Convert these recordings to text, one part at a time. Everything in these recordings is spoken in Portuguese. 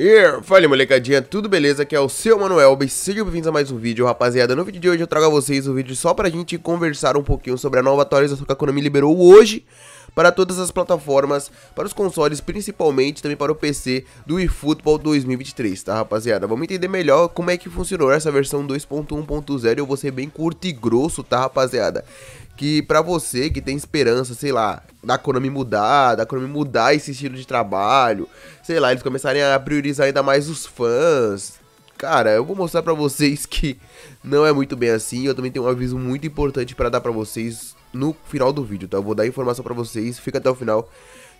Yeah. Fala molecadinha, tudo beleza? Aqui é o seu Manuel, bem, sejam bem-vindos a mais um vídeo, rapaziada. No vídeo de hoje eu trago a vocês um vídeo só pra gente conversar um pouquinho sobre a nova atualização que a Konami liberou hoje para todas as plataformas, para os consoles, principalmente também para o PC do eFootball 2023, tá rapaziada? Vamos entender melhor como é que funcionou essa versão 2.1.0, eu vou ser bem curto e grosso, tá rapaziada? que para você que tem esperança, sei lá, da Konami mudar, da Konami mudar esse estilo de trabalho, sei lá, eles começarem a priorizar ainda mais os fãs. Cara, eu vou mostrar para vocês que não é muito bem assim. Eu também tenho um aviso muito importante para dar para vocês no final do vídeo, tá? Eu vou dar informação pra vocês, fica até o final,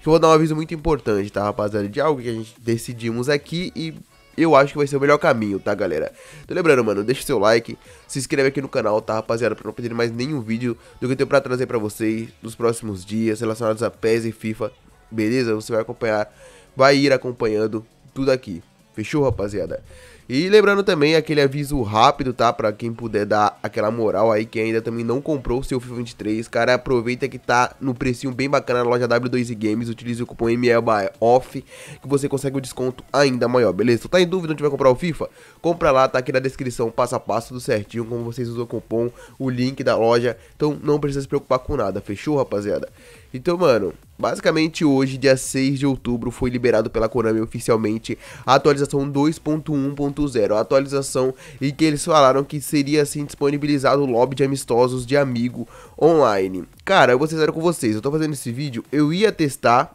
que eu vou dar um aviso muito importante, tá, rapaziada? De algo que a gente decidimos aqui e eu acho que vai ser o melhor caminho, tá, galera? Então, lembrando, mano, deixa o seu like, se inscreve aqui no canal, tá, rapaziada? Pra não perder mais nenhum vídeo do que eu tenho pra trazer pra vocês nos próximos dias relacionados a PES e FIFA, beleza? Você vai acompanhar, vai ir acompanhando tudo aqui. Fechou, rapaziada? E lembrando também aquele aviso rápido, tá? Pra quem puder dar aquela moral aí, que ainda também não comprou o seu FIFA 23, cara, aproveita que tá no precinho bem bacana na loja W2 Games, utilize o cupom MLBAOFF, que você consegue um desconto ainda maior, beleza? Então tá em dúvida onde vai comprar o FIFA? Compra lá, tá aqui na descrição, passo a passo, tudo certinho, como vocês usam o cupom, o link da loja, então não precisa se preocupar com nada, fechou, rapaziada? Então, mano, basicamente hoje, dia 6 de outubro, foi liberado pela Konami oficialmente a atualização 2.1.1 1.0, a atualização e que eles falaram que seria assim disponibilizado o lobby de amistosos de amigo online. Cara, eu vou ser sincero com vocês, eu tô fazendo esse vídeo, eu ia testar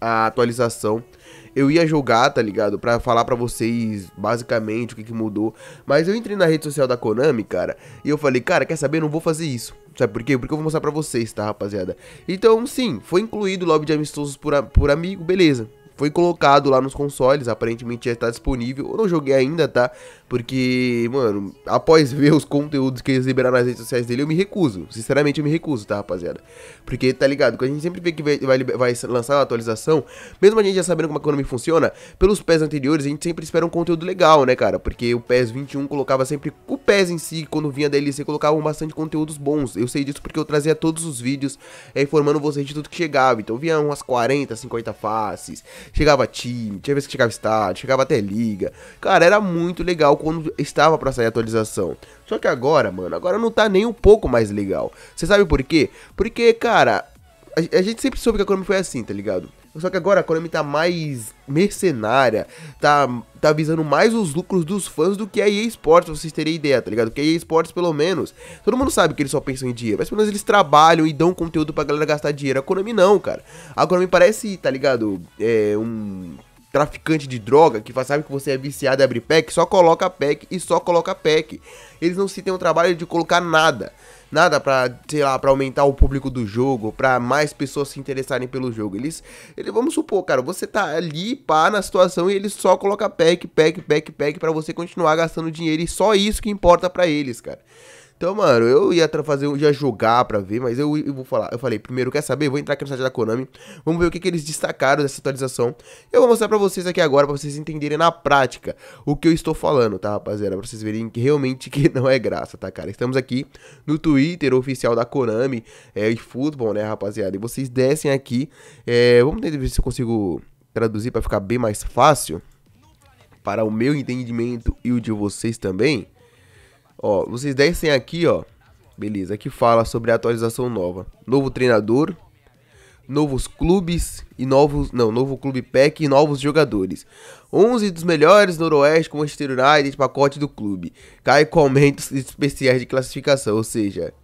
a atualização, eu ia jogar, tá ligado? Pra falar pra vocês basicamente o que, que mudou. Mas eu entrei na rede social da Konami, cara, e eu falei, cara, quer saber? Eu não vou fazer isso. Sabe por quê? Porque eu vou mostrar pra vocês, tá, rapaziada? Então, sim, foi incluído o lobby de amistosos por, a, por amigo, beleza foi colocado lá nos consoles, aparentemente já está disponível. Eu não joguei ainda, tá? Porque, mano, após ver os conteúdos que eles liberaram nas redes sociais dele, eu me recuso. Sinceramente, eu me recuso, tá, rapaziada? Porque, tá ligado? Quando a gente sempre vê que vai, vai, vai lançar uma atualização, mesmo a gente já sabendo como a economia funciona, pelos pés anteriores, a gente sempre espera um conteúdo legal, né, cara? Porque o PES 21 colocava sempre o PES em si, quando vinha da DLC, colocavam bastante conteúdos bons. Eu sei disso porque eu trazia todos os vídeos é, informando vocês de tudo que chegava. Então vinha umas 40, 50 faces, Chegava time, tinha vez que chegava estádio, chegava até liga. Cara, era muito legal quando estava para sair a atualização. Só que agora, mano, agora não tá nem um pouco mais legal. Você sabe por quê? Porque, cara, a, a gente sempre soube que a Konami foi assim, tá ligado? Só que agora a Konami tá mais mercenária, tá, tá visando mais os lucros dos fãs do que a EA Sports, pra vocês terem ideia, tá ligado? Que a EA Sports, pelo menos, todo mundo sabe que eles só pensam em dinheiro, mas pelo menos eles trabalham e dão conteúdo pra galera gastar dinheiro. A Konami não, cara. A Konami parece, tá ligado? É um traficante de droga que sabe que você é viciado e abre pack, só coloca pack e só coloca pack. Eles não se tem o trabalho de colocar nada nada para, sei lá, para aumentar o público do jogo, para mais pessoas se interessarem pelo jogo. Eles, ele, vamos supor, cara, você tá ali, pá, na situação e eles só coloca pack, pack, pack, pack para você continuar gastando dinheiro e só isso que importa para eles, cara. Então, mano, eu ia fazer, eu ia jogar pra ver, mas eu, eu, vou falar. Eu falei, primeiro, quer saber? vou entrar aqui no site da Konami, vamos ver o que, que eles destacaram dessa atualização. Eu vou mostrar pra vocês aqui agora, pra vocês entenderem na prática o que eu estou falando, tá, rapaziada? Pra vocês verem que realmente que não é graça, tá, cara? Estamos aqui no Twitter oficial da Konami, é, e futebol, né, rapaziada? E vocês descem aqui, é, vamos tentar ver se eu consigo traduzir pra ficar bem mais fácil para o meu entendimento e o de vocês também. Ó, vocês descem aqui, ó. Beleza, aqui fala sobre a atualização nova. Novo treinador, novos clubes e novos, não, novo clube pack e novos jogadores. 11 dos melhores noroeste com Manchester United, pacote do clube. Cai com aumentos especiais de classificação, ou seja,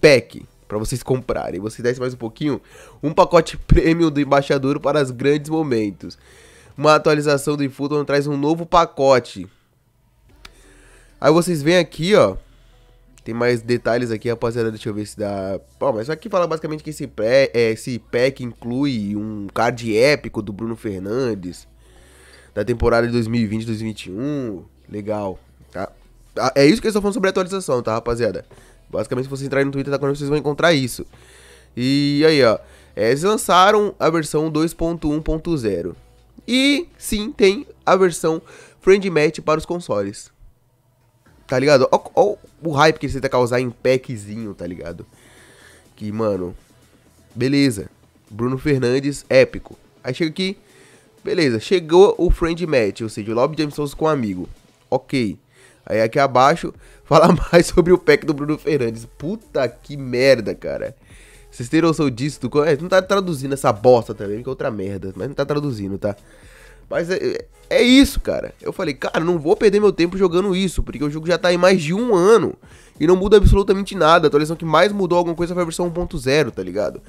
pack para vocês comprarem. Você desce mais um pouquinho, um pacote premium do embaixador para os grandes momentos. Uma atualização do Fulton traz um novo pacote Aí vocês vêm aqui, ó. Tem mais detalhes aqui, rapaziada. Deixa eu ver se dá. Bom, mas aqui fala basicamente que esse, pré, é, esse pack inclui um card épico do Bruno Fernandes. Da temporada de 2020, 2021. Legal, tá? Ah, é isso que eles estão falando sobre a atualização, tá, rapaziada? Basicamente, se vocês entrarem no Twitter da tá, vocês vão encontrar isso. E aí, ó. É, eles lançaram a versão 2.1.0. E sim, tem a versão Friend Match para os consoles. Tá ligado? Ó, ó, o hype que ele tenta tá causar em packzinho, tá ligado? Que, mano. Beleza. Bruno Fernandes, épico. Aí chega aqui. Beleza, chegou o friend match, ou seja, o Lobby Jameson com um amigo. Ok. Aí aqui abaixo, fala mais sobre o pack do Bruno Fernandes. Puta que merda, cara. Vocês terão noção disso? É, não tá traduzindo essa bosta também, que é outra merda. Mas não tá traduzindo, tá? Mas é, é isso, cara. Eu falei, cara, não vou perder meu tempo jogando isso, porque o jogo já tá aí mais de um ano e não muda absolutamente nada. A atualização que mais mudou alguma coisa foi a versão 1.0, tá ligado?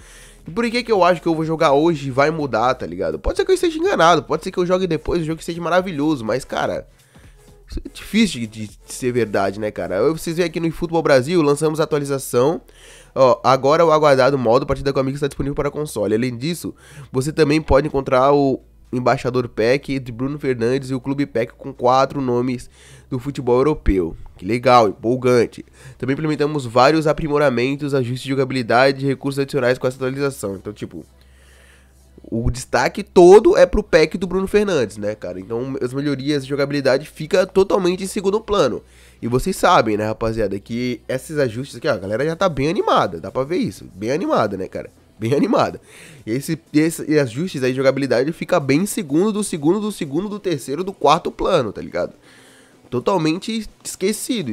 E por que que eu acho que eu vou jogar hoje e vai mudar, tá ligado? Pode ser que eu esteja enganado, pode ser que eu jogue depois e o jogo seja maravilhoso, mas, cara... Isso é difícil de, de, ser verdade, né, cara? Eu, vocês veem aqui no Futebol Brasil, lançamos a atualização. Ó, agora o aguardado modo partida com amigos está disponível para console. Além disso, você também pode encontrar o embaixador PEC de Bruno Fernandes e o Clube PEC com quatro nomes do futebol europeu. Que legal, empolgante. Também implementamos vários aprimoramentos, ajustes de jogabilidade e recursos adicionais com essa atualização. Então, tipo, o destaque todo é pro PEC do Bruno Fernandes, né, cara? Então, as melhorias de jogabilidade fica totalmente em segundo plano. E vocês sabem, né, rapaziada, que esses ajustes aqui, ó, a galera já tá bem animada, dá pra ver isso, bem animada, né, cara? bem animada. E, esse, esse, e ajustes aí de jogabilidade fica bem segundo do segundo do segundo do terceiro do quarto plano, tá ligado? Totalmente esquecido.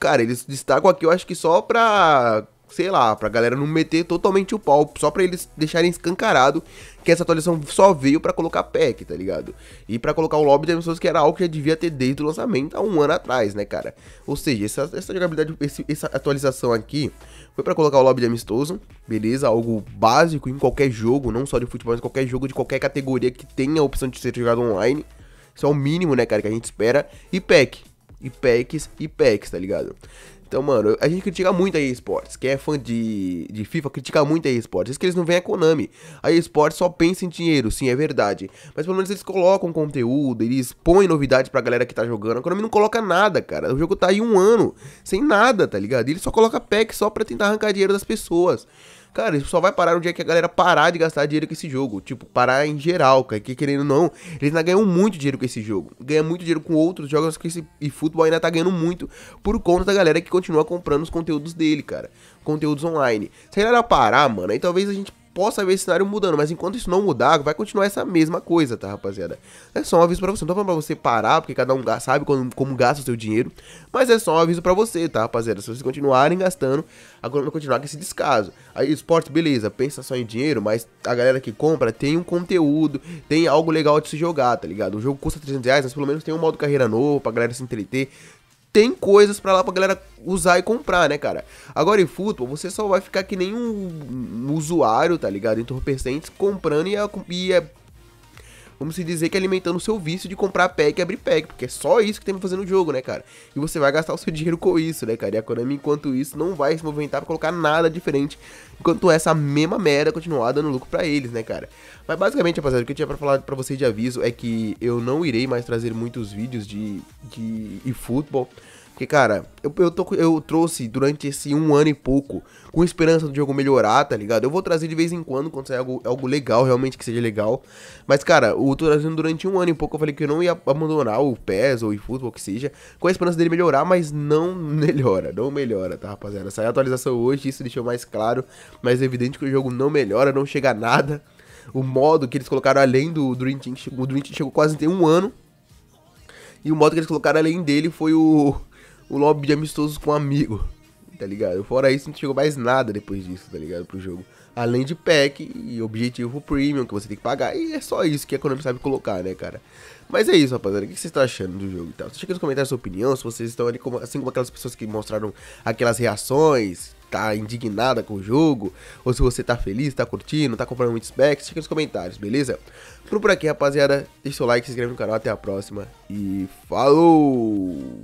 Cara, eles destacam aqui, eu acho que só pra sei lá, pra galera não meter totalmente o pau, só pra eles deixarem escancarado que essa atualização só veio para colocar pack tá ligado? E para colocar o lobby de pessoas que era algo que já devia ter desde o lançamento há um ano atrás, né, cara? Ou seja, essa, essa jogabilidade, esse, essa atualização aqui foi para colocar o lobby de amistoso, beleza? Algo básico em qualquer jogo, não só de futebol, mas qualquer jogo de qualquer categoria que tenha a opção de ser jogado online. Isso é o mínimo, né, cara, que a gente espera. E pack e packs e packs, tá ligado? Então, mano, a gente critica muito a eSports. Quem é fã de, de FIFA critica muito a eSports. Isso Diz que eles não vêm a Konami. A eSports só pensa em dinheiro, sim, é verdade. Mas pelo menos eles colocam conteúdo, eles põem novidades pra galera que tá jogando. A Konami não coloca nada, cara. O jogo tá aí um ano, sem nada, tá ligado? E ele só coloca pack só pra tentar arrancar dinheiro das pessoas. Cara, isso só vai parar o dia que a galera parar de gastar dinheiro com esse jogo. Tipo, parar em geral, cara. Que querendo ou não, eles ainda ganham muito dinheiro com esse jogo. Ganha muito dinheiro com outros jogos que esse e futebol ainda tá ganhando muito por conta da galera que continua comprando os conteúdos dele, cara. Conteúdos online. Se a galera parar, mano, aí talvez a gente possa ver esse cenário mudando, mas enquanto isso não mudar, vai continuar essa mesma coisa, tá, rapaziada? É só um aviso para você, não tô falando pra você parar, porque cada um sabe como, como gasta o seu dinheiro, mas é só um aviso para você, tá, rapaziada? Se vocês continuarem gastando, agora vai continuar com esse descaso. Aí, esporte, beleza, pensa só em dinheiro, mas a galera que compra tem um conteúdo, tem algo legal de se jogar, tá ligado? O jogo custa 300 reais, mas pelo menos tem um modo carreira novo pra galera se entreter, tem coisas para lá pra galera usar e comprar, né, cara? Agora em futebol, você só vai ficar que nem um, um usuário, tá ligado? Entorpecentes comprando e, e é vamos se dizer que é alimentando o seu vício de comprar pack e abrir pack, porque é só isso que tem pra fazer no jogo, né, cara? E você vai gastar o seu dinheiro com isso, né, cara? E a Konami, enquanto isso, não vai se movimentar pra colocar nada diferente, enquanto essa mesma merda continuar dando lucro pra eles, né, cara? Mas basicamente, rapaziada, o que eu tinha pra falar pra vocês de aviso é que eu não irei mais trazer muitos vídeos de, de e futebol porque, cara, eu, eu, tô, eu trouxe durante esse um ano e pouco, com esperança do jogo melhorar, tá ligado? Eu vou trazer de vez em quando, quando sair algo, algo legal, realmente que seja legal. Mas, cara, eu tô tá trazendo durante um ano e pouco, eu falei que eu não ia abandonar o PES ou o futebol que seja, com a esperança dele melhorar, mas não melhora, não melhora, tá, rapaziada? Saiu a atualização hoje, isso deixou mais claro, mais é evidente que o jogo não melhora, não chega a nada. O modo que eles colocaram além do Dream Team, o Dream Team chegou quase a um ano. E o modo que eles colocaram além dele foi o o lobby de amistoso com um amigo, tá ligado? Fora isso, não chegou mais nada depois disso, tá ligado? Pro jogo. Além de pack e objetivo premium que você tem que pagar. E é só isso que a Konami sabe colocar, né, cara? Mas é isso, rapaziada. O que vocês estão achando do jogo e tal? Deixa aqui nos comentários a sua opinião. Se vocês estão ali, como, assim como aquelas pessoas que mostraram aquelas reações, tá indignada com o jogo, ou se você tá feliz, tá curtindo, tá comprando muitos packs, aqui nos comentários, beleza? Por por aqui, rapaziada. Deixa o like, se inscreve no canal, até a próxima e falou!